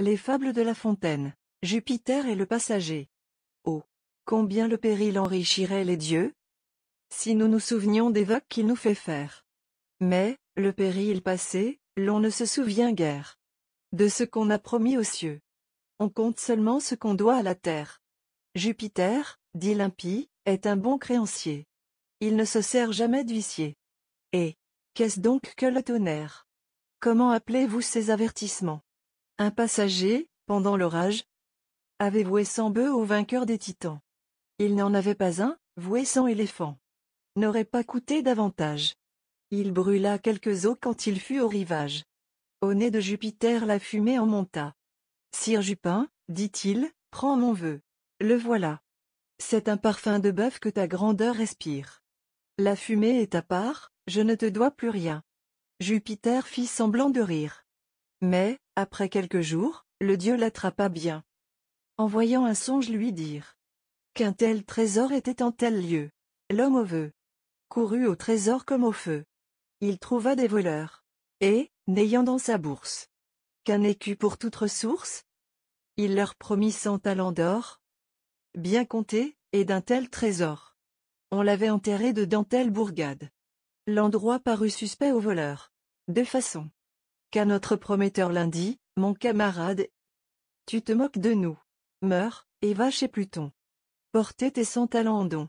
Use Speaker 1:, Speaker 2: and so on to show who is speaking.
Speaker 1: Les fables de La Fontaine. Jupiter et le passager. Oh Combien le péril enrichirait les dieux Si nous nous souvenions des vagues qu'il nous fait faire. Mais, le péril passé, l'on ne se souvient guère. De ce qu'on a promis aux cieux. On compte seulement ce qu'on doit à la terre. Jupiter, dit l'impie, est un bon créancier. Il ne se sert jamais d'huissier. Et, qu'est-ce donc que le tonnerre Comment appelez-vous ces avertissements un passager, pendant l'orage, avait voué cent bœufs au vainqueur des titans. Il n'en avait pas un, voué cent éléphants. N'aurait pas coûté davantage. Il brûla quelques eaux quand il fut au rivage. Au nez de Jupiter la fumée en monta. Sire Jupin, dit-il, prends mon vœu. Le voilà. C'est un parfum de bœuf que ta grandeur respire. La fumée est à part, je ne te dois plus rien. Jupiter fit semblant de rire. Mais, après quelques jours, le dieu l'attrapa bien. En voyant un songe lui dire qu'un tel trésor était en tel lieu. L'homme au vœu courut au trésor comme au feu. Il trouva des voleurs. Et, n'ayant dans sa bourse qu'un écu pour toute ressource, il leur promit cent talents d'or, bien comptés, et d'un tel trésor. On l'avait enterré dedans telle bourgade. L'endroit parut suspect aux voleurs. De façon Qu'à notre prometteur lundi, mon camarade. Tu te moques de nous. Meurs, et va chez Pluton. Portez tes cent talents en